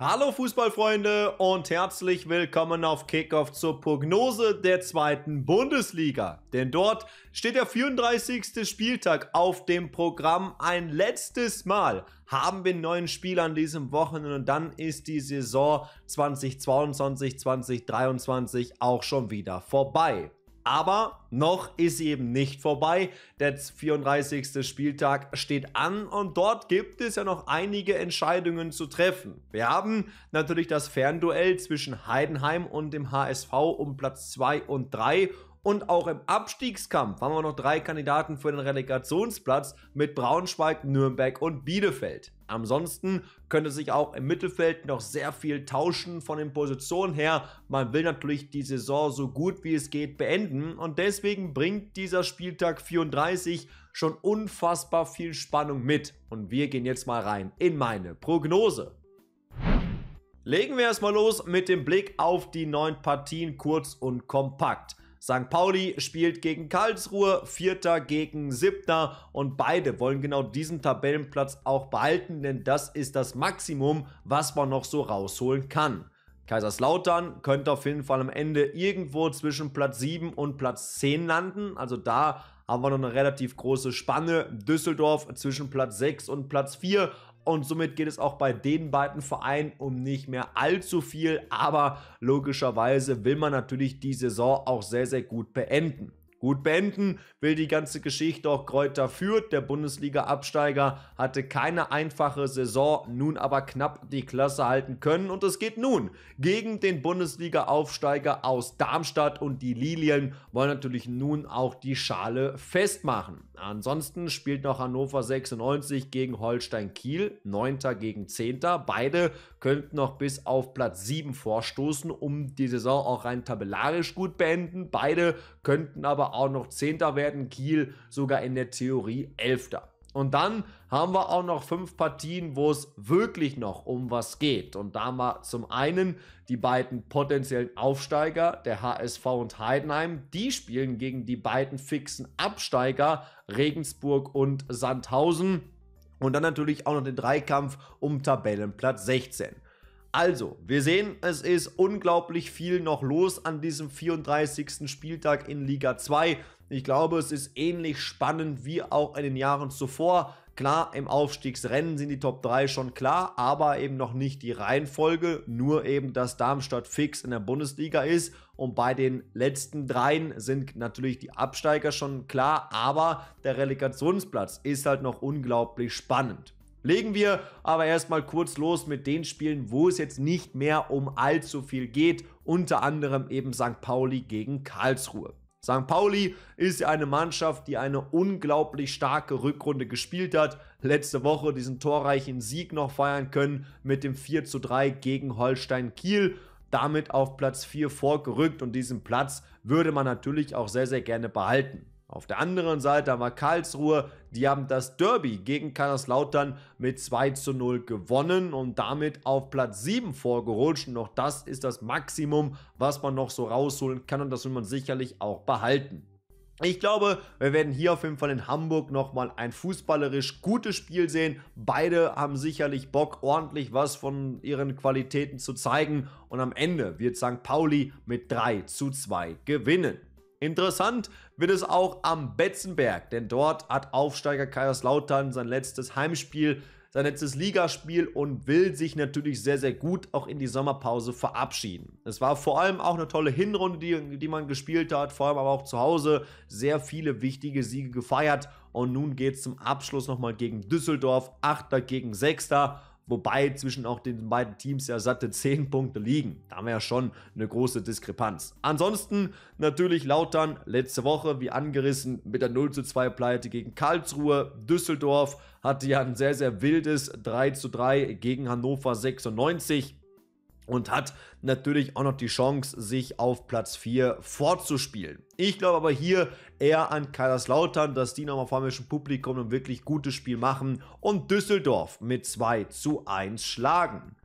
Hallo Fußballfreunde und herzlich willkommen auf Kickoff zur Prognose der zweiten Bundesliga. Denn dort steht der 34. Spieltag auf dem Programm. Ein letztes Mal haben wir einen neuen Spieler an diesem Wochenende und dann ist die Saison 2022, 2023 auch schon wieder vorbei. Aber noch ist sie eben nicht vorbei. Der 34. Spieltag steht an und dort gibt es ja noch einige Entscheidungen zu treffen. Wir haben natürlich das Fernduell zwischen Heidenheim und dem HSV um Platz 2 und 3 und auch im Abstiegskampf haben wir noch drei Kandidaten für den Relegationsplatz mit Braunschweig, Nürnberg und Bielefeld. Ansonsten könnte sich auch im Mittelfeld noch sehr viel tauschen von den Positionen her. Man will natürlich die Saison so gut wie es geht beenden und deswegen bringt dieser Spieltag 34 schon unfassbar viel Spannung mit. Und wir gehen jetzt mal rein in meine Prognose. Legen wir erstmal los mit dem Blick auf die neun Partien kurz und kompakt. St. Pauli spielt gegen Karlsruhe, Vierter gegen Siebter und beide wollen genau diesen Tabellenplatz auch behalten, denn das ist das Maximum, was man noch so rausholen kann. Kaiserslautern könnte auf jeden Fall am Ende irgendwo zwischen Platz 7 und Platz 10 landen. Also da haben wir noch eine relativ große Spanne. Düsseldorf zwischen Platz 6 und Platz 4 und somit geht es auch bei den beiden Vereinen um nicht mehr allzu viel. Aber logischerweise will man natürlich die Saison auch sehr, sehr gut beenden. Gut beenden will die ganze Geschichte auch Kräuter führt. Der Bundesliga-Absteiger hatte keine einfache Saison, nun aber knapp die Klasse halten können. Und es geht nun gegen den Bundesliga-Aufsteiger aus Darmstadt. Und die Lilien wollen natürlich nun auch die Schale festmachen. Ansonsten spielt noch Hannover 96 gegen Holstein Kiel, 9. gegen 10. Beide könnten noch bis auf Platz 7 vorstoßen, um die Saison auch rein tabellarisch gut beenden. Beide könnten aber auch noch 10. werden, Kiel sogar in der Theorie 11. Und dann haben wir auch noch fünf Partien, wo es wirklich noch um was geht. Und da mal zum einen die beiden potenziellen Aufsteiger, der HSV und Heidenheim, die spielen gegen die beiden fixen Absteiger Regensburg und Sandhausen. Und dann natürlich auch noch den Dreikampf um Tabellenplatz 16. Also, wir sehen, es ist unglaublich viel noch los an diesem 34. Spieltag in Liga 2. Ich glaube, es ist ähnlich spannend wie auch in den Jahren zuvor. Klar, im Aufstiegsrennen sind die Top 3 schon klar, aber eben noch nicht die Reihenfolge, nur eben, dass Darmstadt fix in der Bundesliga ist und bei den letzten dreien sind natürlich die Absteiger schon klar, aber der Relegationsplatz ist halt noch unglaublich spannend. Legen wir aber erstmal kurz los mit den Spielen, wo es jetzt nicht mehr um allzu viel geht, unter anderem eben St. Pauli gegen Karlsruhe. St. Pauli ist ja eine Mannschaft, die eine unglaublich starke Rückrunde gespielt hat. Letzte Woche diesen torreichen Sieg noch feiern können mit dem 4:3 gegen Holstein Kiel. Damit auf Platz 4 vorgerückt und diesen Platz würde man natürlich auch sehr, sehr gerne behalten. Auf der anderen Seite haben wir Karlsruhe, die haben das Derby gegen Kaiserslautern mit 2 zu 0 gewonnen und damit auf Platz 7 vorgerutscht. Und auch das ist das Maximum, was man noch so rausholen kann und das will man sicherlich auch behalten. Ich glaube, wir werden hier auf jeden Fall in Hamburg nochmal ein fußballerisch gutes Spiel sehen. Beide haben sicherlich Bock, ordentlich was von ihren Qualitäten zu zeigen. Und am Ende wird St. Pauli mit 3 zu 2 gewinnen. Interessant wird es auch am Betzenberg, denn dort hat Aufsteiger Kaiserslautern sein letztes Heimspiel, sein letztes Ligaspiel und will sich natürlich sehr, sehr gut auch in die Sommerpause verabschieden. Es war vor allem auch eine tolle Hinrunde, die, die man gespielt hat, vor allem aber auch zu Hause sehr viele wichtige Siege gefeiert und nun geht es zum Abschluss nochmal gegen Düsseldorf, 8. gegen 6. Wobei zwischen auch den beiden Teams ja satte 10 Punkte liegen. Da haben wir ja schon eine große Diskrepanz. Ansonsten natürlich Lautern letzte Woche, wie angerissen, mit der 0 zu 2 Pleite gegen Karlsruhe. Düsseldorf hatte ja ein sehr, sehr wildes 3 zu 3 gegen Hannover 96 und hat natürlich auch noch die Chance, sich auf Platz 4 fortzuspielen. Ich glaube aber hier eher an Kaiserslautern, dass die nochmal vor allem Publikum ein wirklich gutes Spiel machen und Düsseldorf mit 2 zu 1 schlagen.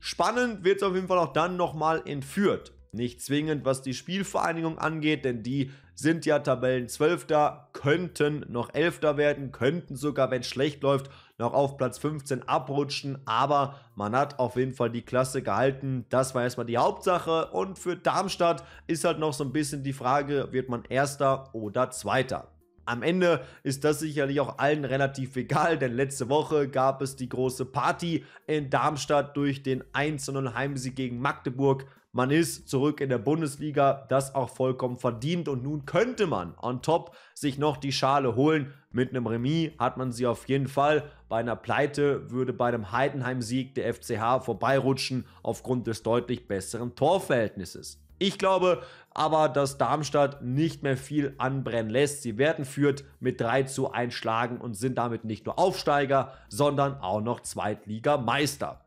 Spannend wird es auf jeden Fall auch dann nochmal entführt. Nicht zwingend, was die Spielvereinigung angeht, denn die sind ja Tabellen 12. könnten noch 11. werden, könnten sogar, wenn es schlecht läuft, noch auf Platz 15 abrutschen, aber man hat auf jeden Fall die Klasse gehalten. Das war erstmal die Hauptsache und für Darmstadt ist halt noch so ein bisschen die Frage, wird man erster oder zweiter? Am Ende ist das sicherlich auch allen relativ egal, denn letzte Woche gab es die große Party in Darmstadt durch den einzelnen Heimsieg gegen Magdeburg. Man ist zurück in der Bundesliga, das auch vollkommen verdient und nun könnte man on top sich noch die Schale holen. Mit einem Remis hat man sie auf jeden Fall. Bei einer Pleite würde bei einem Heidenheim-Sieg der FCH vorbeirutschen aufgrund des deutlich besseren Torverhältnisses. Ich glaube aber, dass Darmstadt nicht mehr viel anbrennen lässt. Sie werden führt mit 3 zu 1 schlagen und sind damit nicht nur Aufsteiger, sondern auch noch Zweitligameister.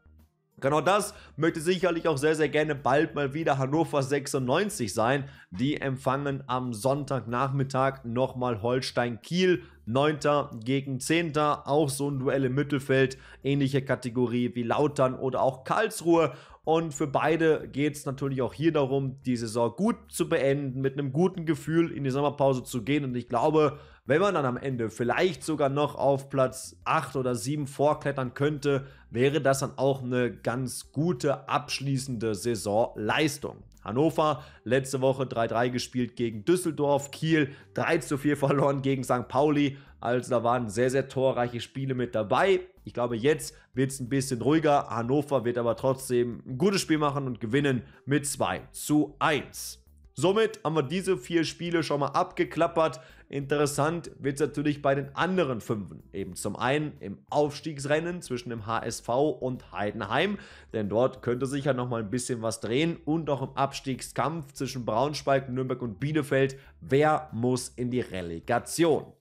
Genau das möchte sicherlich auch sehr, sehr gerne bald mal wieder Hannover 96 sein. Die empfangen am Sonntagnachmittag nochmal Holstein Kiel. Neunter gegen Zehnter, auch so ein Duell im Mittelfeld, ähnliche Kategorie wie Lautern oder auch Karlsruhe. Und für beide geht es natürlich auch hier darum, die Saison gut zu beenden, mit einem guten Gefühl in die Sommerpause zu gehen. Und ich glaube, wenn man dann am Ende vielleicht sogar noch auf Platz 8 oder 7 vorklettern könnte, wäre das dann auch eine ganz gute abschließende Saisonleistung. Hannover letzte Woche 3-3 gespielt gegen Düsseldorf, Kiel 3-4 verloren gegen St. Pauli. Also da waren sehr, sehr torreiche Spiele mit dabei. Ich glaube, jetzt wird es ein bisschen ruhiger. Hannover wird aber trotzdem ein gutes Spiel machen und gewinnen mit 2 zu 1. Somit haben wir diese vier Spiele schon mal abgeklappert. Interessant wird es natürlich bei den anderen Fünfen. Eben zum einen im Aufstiegsrennen zwischen dem HSV und Heidenheim, denn dort könnte sich ja nochmal ein bisschen was drehen und auch im Abstiegskampf zwischen Braunschweig, Nürnberg und Bielefeld. Wer muss in die Relegation?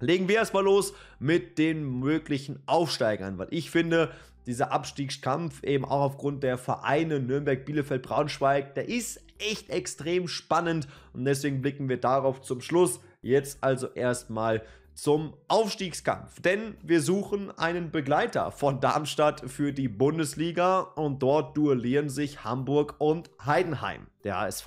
Legen wir erstmal los mit den möglichen Aufsteigern, weil ich finde, dieser Abstiegskampf eben auch aufgrund der Vereine Nürnberg, Bielefeld, Braunschweig, der ist echt extrem spannend und deswegen blicken wir darauf zum Schluss. Jetzt also erstmal zum Aufstiegskampf, denn wir suchen einen Begleiter von Darmstadt für die Bundesliga und dort duellieren sich Hamburg und Heidenheim. Der HSV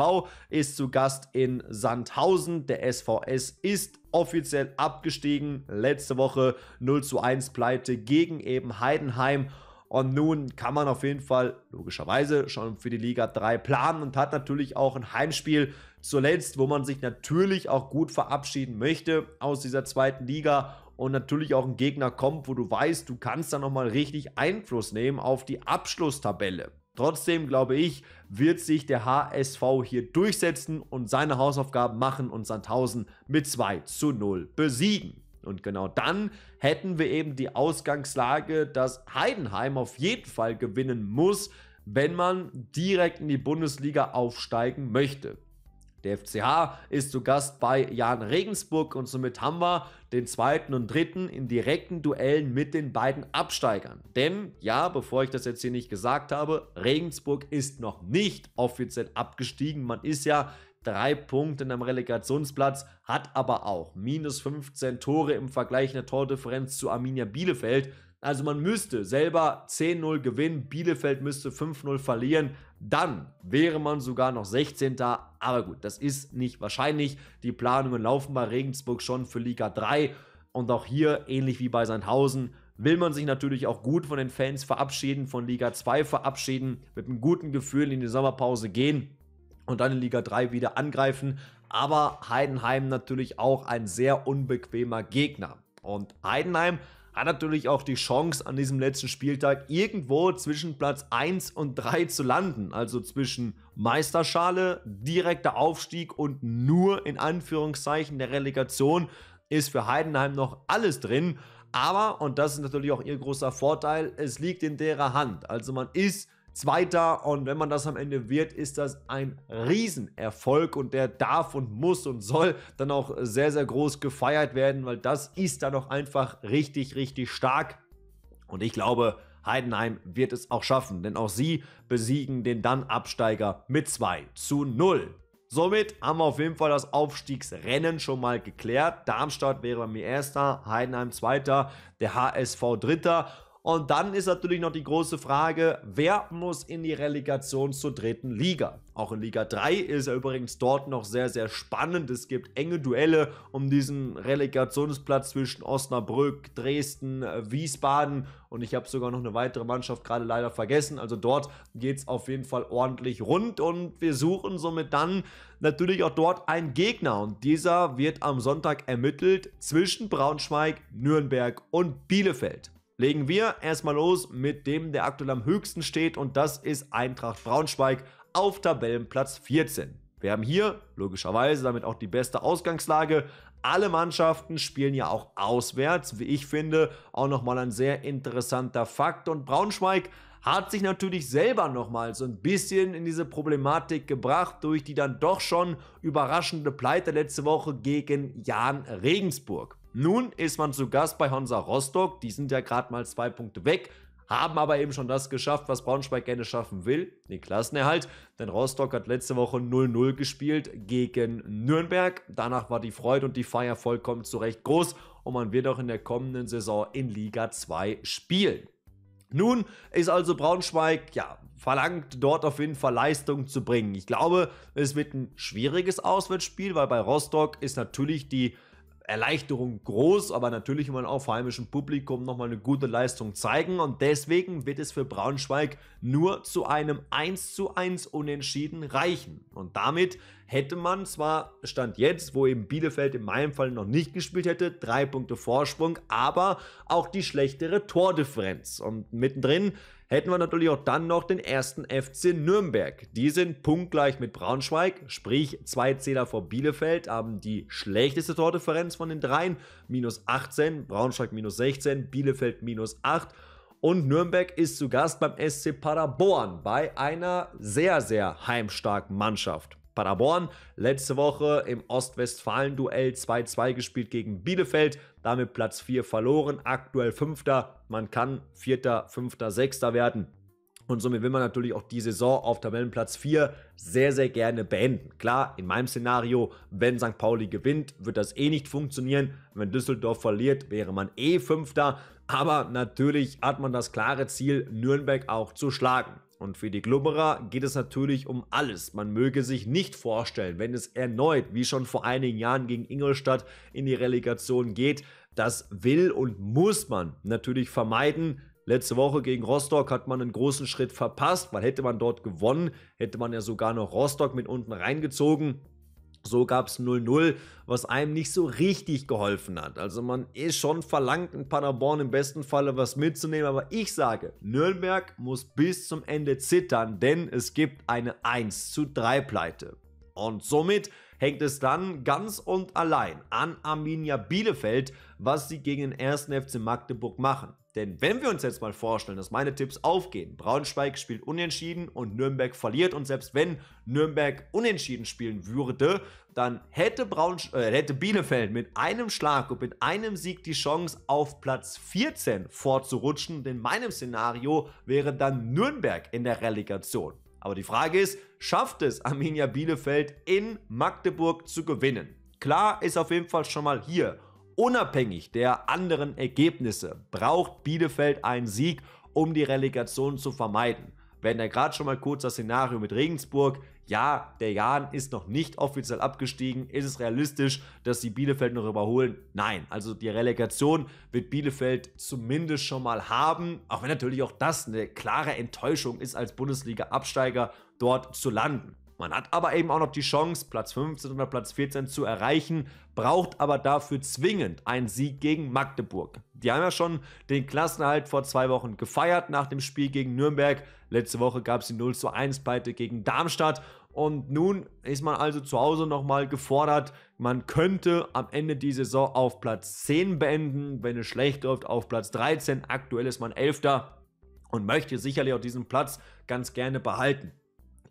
ist zu Gast in Sandhausen, der SVS ist offiziell abgestiegen, letzte Woche 0 zu 1 Pleite gegen eben Heidenheim und nun kann man auf jeden Fall logischerweise schon für die Liga 3 planen und hat natürlich auch ein Heimspiel zuletzt, wo man sich natürlich auch gut verabschieden möchte aus dieser zweiten Liga und natürlich auch ein Gegner kommt, wo du weißt, du kannst dann nochmal richtig Einfluss nehmen auf die Abschlusstabelle. Trotzdem glaube ich, wird sich der HSV hier durchsetzen und seine Hausaufgaben machen und Sandhausen mit 2 zu 0 besiegen. Und genau dann hätten wir eben die Ausgangslage, dass Heidenheim auf jeden Fall gewinnen muss, wenn man direkt in die Bundesliga aufsteigen möchte. Der FCH ist zu Gast bei Jan Regensburg und somit haben wir den zweiten und dritten in direkten Duellen mit den beiden Absteigern. Denn, ja, bevor ich das jetzt hier nicht gesagt habe, Regensburg ist noch nicht offiziell abgestiegen. Man ist ja drei Punkten am Relegationsplatz, hat aber auch minus 15 Tore im Vergleich eine Tordifferenz zu Arminia Bielefeld. Also man müsste selber 10-0 gewinnen, Bielefeld müsste 5-0 verlieren, dann wäre man sogar noch 16. Aber gut, das ist nicht wahrscheinlich. Die Planungen laufen bei Regensburg schon für Liga 3 und auch hier, ähnlich wie bei Sandhausen, will man sich natürlich auch gut von den Fans verabschieden, von Liga 2 verabschieden, mit einem guten Gefühl in die Sommerpause gehen und dann in Liga 3 wieder angreifen. Aber Heidenheim natürlich auch ein sehr unbequemer Gegner. Und Heidenheim hat natürlich auch die Chance, an diesem letzten Spieltag irgendwo zwischen Platz 1 und 3 zu landen. Also zwischen Meisterschale, direkter Aufstieg und nur in Anführungszeichen der Relegation ist für Heidenheim noch alles drin. Aber, und das ist natürlich auch ihr großer Vorteil, es liegt in derer Hand. Also man ist Zweiter. Und wenn man das am Ende wird, ist das ein Riesenerfolg und der darf und muss und soll dann auch sehr, sehr groß gefeiert werden, weil das ist dann auch einfach richtig, richtig stark. Und ich glaube, Heidenheim wird es auch schaffen, denn auch sie besiegen den dann Absteiger mit 2 zu 0. Somit haben wir auf jeden Fall das Aufstiegsrennen schon mal geklärt. Darmstadt wäre bei mir erster, Heidenheim zweiter, der HSV dritter und dann ist natürlich noch die große Frage, wer muss in die Relegation zur dritten Liga? Auch in Liga 3 ist er übrigens dort noch sehr, sehr spannend. Es gibt enge Duelle um diesen Relegationsplatz zwischen Osnabrück, Dresden, äh, Wiesbaden und ich habe sogar noch eine weitere Mannschaft gerade leider vergessen. Also dort geht es auf jeden Fall ordentlich rund und wir suchen somit dann natürlich auch dort einen Gegner. Und dieser wird am Sonntag ermittelt zwischen Braunschweig, Nürnberg und Bielefeld legen wir erstmal los mit dem, der aktuell am höchsten steht und das ist Eintracht Braunschweig auf Tabellenplatz 14. Wir haben hier logischerweise damit auch die beste Ausgangslage. Alle Mannschaften spielen ja auch auswärts, wie ich finde, auch nochmal ein sehr interessanter Fakt. Und Braunschweig hat sich natürlich selber nochmal so ein bisschen in diese Problematik gebracht durch die dann doch schon überraschende Pleite letzte Woche gegen Jan Regensburg. Nun ist man zu Gast bei Hansa Rostock. Die sind ja gerade mal zwei Punkte weg, haben aber eben schon das geschafft, was Braunschweig gerne schaffen will, den Klassenerhalt. Denn Rostock hat letzte Woche 0-0 gespielt gegen Nürnberg. Danach war die Freude und die Feier vollkommen zu Recht groß und man wird auch in der kommenden Saison in Liga 2 spielen. Nun ist also Braunschweig, ja, verlangt dort auf jeden Fall Leistung zu bringen. Ich glaube, es wird ein schwieriges Auswärtsspiel, weil bei Rostock ist natürlich die Erleichterung groß, aber natürlich will man auch vor heimischem Publikum nochmal eine gute Leistung zeigen und deswegen wird es für Braunschweig nur zu einem 1:1 Unentschieden reichen. Und damit hätte man zwar Stand jetzt, wo eben Bielefeld in meinem Fall noch nicht gespielt hätte, drei Punkte Vorsprung, aber auch die schlechtere Tordifferenz. Und mittendrin hätten wir natürlich auch dann noch den ersten FC Nürnberg. Die sind punktgleich mit Braunschweig, sprich zwei Zähler vor Bielefeld, haben die schlechteste Tordifferenz von den dreien, minus 18, Braunschweig minus 16, Bielefeld minus 8. Und Nürnberg ist zu Gast beim SC Paderborn bei einer sehr, sehr heimstarken Mannschaft. Paderborn. Letzte Woche im Ostwestfalen-Duell 2-2 gespielt gegen Bielefeld. Damit Platz 4 verloren, aktuell Fünfter. Man kann Vierter, Fünfter, Sechster werden. Und somit will man natürlich auch die Saison auf Tabellenplatz 4 sehr, sehr gerne beenden. Klar, in meinem Szenario, wenn St. Pauli gewinnt, wird das eh nicht funktionieren. Wenn Düsseldorf verliert, wäre man eh Fünfter. Aber natürlich hat man das klare Ziel, Nürnberg auch zu schlagen. Und für die Glubberer geht es natürlich um alles. Man möge sich nicht vorstellen, wenn es erneut, wie schon vor einigen Jahren gegen Ingolstadt, in die Relegation geht. Das will und muss man natürlich vermeiden. Letzte Woche gegen Rostock hat man einen großen Schritt verpasst, weil hätte man dort gewonnen, hätte man ja sogar noch Rostock mit unten reingezogen. So gab es 0-0, was einem nicht so richtig geholfen hat. Also man ist schon verlangt, in Paderborn im besten Falle was mitzunehmen. Aber ich sage, Nürnberg muss bis zum Ende zittern, denn es gibt eine 1 zu 3 Pleite. Und somit hängt es dann ganz und allein an Arminia Bielefeld, was sie gegen den 1. FC Magdeburg machen. Denn wenn wir uns jetzt mal vorstellen, dass meine Tipps aufgehen, Braunschweig spielt unentschieden und Nürnberg verliert und selbst wenn Nürnberg unentschieden spielen würde, dann hätte, Braunsch äh, hätte Bielefeld mit einem Schlag und mit einem Sieg die Chance auf Platz 14 vorzurutschen Denn in meinem Szenario wäre dann Nürnberg in der Relegation. Aber die Frage ist, schafft es Arminia Bielefeld in Magdeburg zu gewinnen? Klar ist auf jeden Fall schon mal hier Unabhängig der anderen Ergebnisse braucht Bielefeld einen Sieg, um die Relegation zu vermeiden. Wenn hatten gerade schon mal kurz das Szenario mit Regensburg. Ja, der Jahn ist noch nicht offiziell abgestiegen. Ist es realistisch, dass sie Bielefeld noch überholen? Nein. Also die Relegation wird Bielefeld zumindest schon mal haben. Auch wenn natürlich auch das eine klare Enttäuschung ist, als Bundesliga-Absteiger dort zu landen. Man hat aber eben auch noch die Chance, Platz 15 oder Platz 14 zu erreichen, braucht aber dafür zwingend einen Sieg gegen Magdeburg. Die haben ja schon den Klassenerhalt vor zwei Wochen gefeiert nach dem Spiel gegen Nürnberg. Letzte Woche gab es die 0 zu 1 Pleite gegen Darmstadt. Und nun ist man also zu Hause nochmal gefordert. Man könnte am Ende die Saison auf Platz 10 beenden. Wenn es schlecht läuft, auf Platz 13. Aktuell ist man Elfter und möchte sicherlich auch diesen Platz ganz gerne behalten.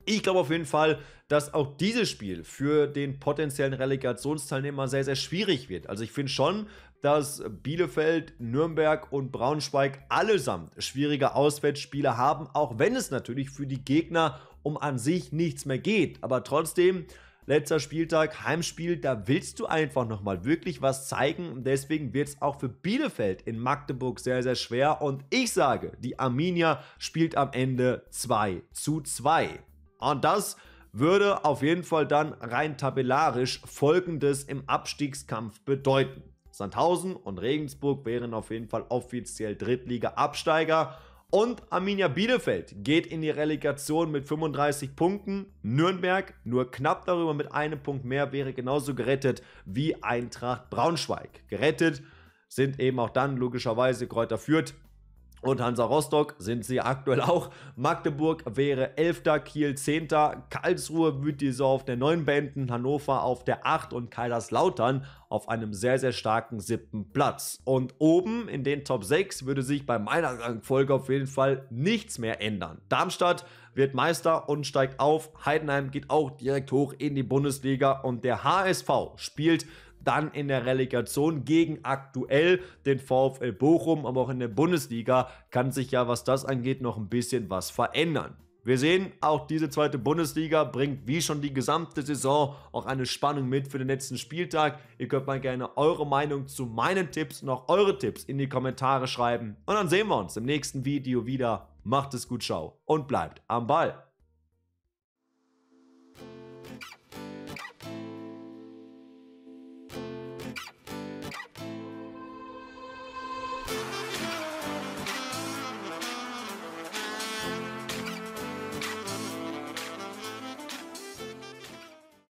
Ich glaube auf jeden Fall, dass auch dieses Spiel für den potenziellen Relegationsteilnehmer sehr, sehr schwierig wird. Also ich finde schon, dass Bielefeld, Nürnberg und Braunschweig allesamt schwierige Auswärtsspiele haben, auch wenn es natürlich für die Gegner um an sich nichts mehr geht. Aber trotzdem, letzter Spieltag, Heimspiel, da willst du einfach nochmal wirklich was zeigen. Und deswegen wird es auch für Bielefeld in Magdeburg sehr, sehr schwer. Und ich sage, die Arminia spielt am Ende 2 zu 2. Und das würde auf jeden Fall dann rein tabellarisch Folgendes im Abstiegskampf bedeuten. Sandhausen und Regensburg wären auf jeden Fall offiziell Drittliga-Absteiger und Arminia Bielefeld geht in die Relegation mit 35 Punkten. Nürnberg nur knapp darüber mit einem Punkt mehr wäre genauso gerettet wie Eintracht Braunschweig. Gerettet sind eben auch dann logischerweise Kräuter Fürth, und Hansa Rostock sind sie aktuell auch. Magdeburg wäre 11. Kiel 10. Karlsruhe wird so auf der 9 beenden, Hannover auf der 8 und Kaiserslautern auf einem sehr, sehr starken 7. Platz. Und oben in den Top 6 würde sich bei meiner Rangfolge auf jeden Fall nichts mehr ändern. Darmstadt wird Meister und steigt auf. Heidenheim geht auch direkt hoch in die Bundesliga und der HSV spielt dann in der Relegation gegen aktuell den VfL Bochum, aber auch in der Bundesliga kann sich ja, was das angeht, noch ein bisschen was verändern. Wir sehen, auch diese zweite Bundesliga bringt wie schon die gesamte Saison auch eine Spannung mit für den letzten Spieltag. Ihr könnt mal gerne eure Meinung zu meinen Tipps und auch eure Tipps in die Kommentare schreiben. Und dann sehen wir uns im nächsten Video wieder. Macht es gut, schau und bleibt am Ball.